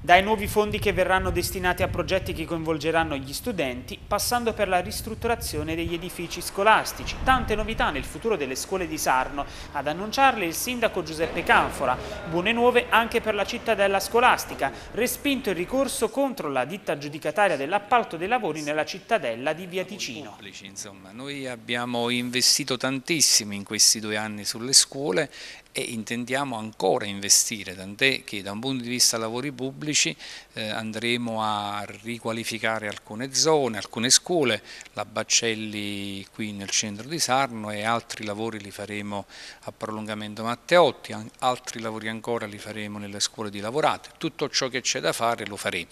dai nuovi fondi che verranno destinati a progetti che coinvolgeranno gli studenti, passando per la ristrutturazione degli edifici scolastici. Tante novità nel futuro delle scuole di Sarno, ad annunciarle il sindaco Giuseppe Canfora. Buone nuove anche per la cittadella scolastica, respinto il ricorso contro la ditta giudicataria dell'appalto dei lavori nella cittadella di Via Ticino. Pubblici, insomma, noi abbiamo investito tantissimo in questi due anni sulle scuole e intendiamo ancora investire, tant'è che da un punto di vista lavori pubblici eh, andremo a riqualificare alcune zone, alcune scuole, la Baccelli qui nel centro di Sarno e altri lavori li faremo a prolungamento Matteotti, altri lavori ancora li faremo nelle scuole di lavorate, tutto ciò che c'è da fare lo faremo.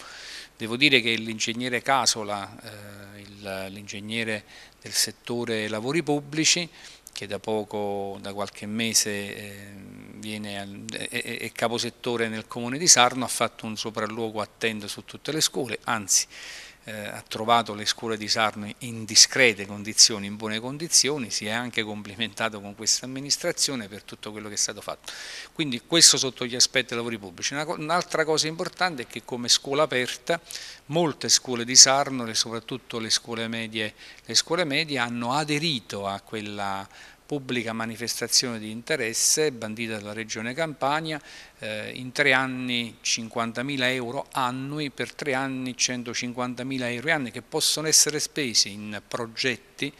Devo dire che l'ingegnere Casola, eh, l'ingegnere del settore lavori pubblici, che da poco, da qualche mese, ehm, viene, è, è caposettore nel comune di Sarno, ha fatto un sopralluogo attento su tutte le scuole, anzi eh, ha trovato le scuole di Sarno in discrete condizioni, in buone condizioni, si è anche complimentato con questa amministrazione per tutto quello che è stato fatto. Quindi questo sotto gli aspetti dei lavori pubblici. Un'altra cosa importante è che come scuola aperta molte scuole di Sarno, soprattutto le scuole medie, le scuole medie hanno aderito a quella pubblica manifestazione di interesse bandita dalla Regione Campania, eh, in tre anni 50.000 euro annui, per tre anni 150.000 euro annui che possono essere spesi in progetti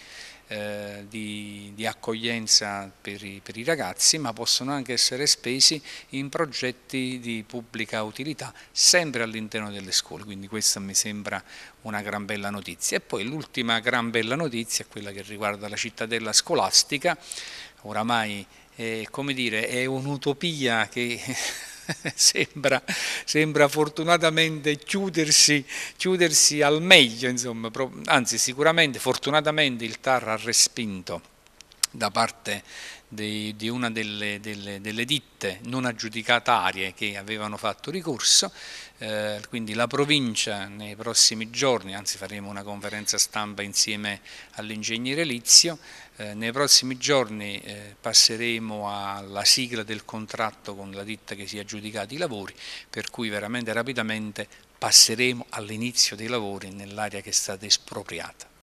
eh, di, di, accoglienza per i, per i, ragazzi, ma possono anche essere spesi in progetti di pubblica utilità, sempre all'interno delle scuole, quindi questa mi sembra una gran bella notizia. E poi l'ultima gran bella notizia è quella che riguarda la cittadella scolastica, oramai eh, come dire, è un'utopia che sembra, sembra, fortunatamente chiudersi, chiudersi al meglio, insomma. anzi sicuramente fortunatamente il TAR ha respinto da parte di, di una delle, delle, delle, ditte non aggiudicatarie che avevano fatto ricorso, eh, quindi la provincia nei prossimi giorni, anzi faremo una conferenza stampa insieme all'ingegnere Lizio, eh, nei prossimi giorni eh, passeremo alla sigla del contratto con la ditta che si è aggiudicata i lavori, per cui veramente rapidamente passeremo all'inizio dei lavori nell'area che è stata espropriata.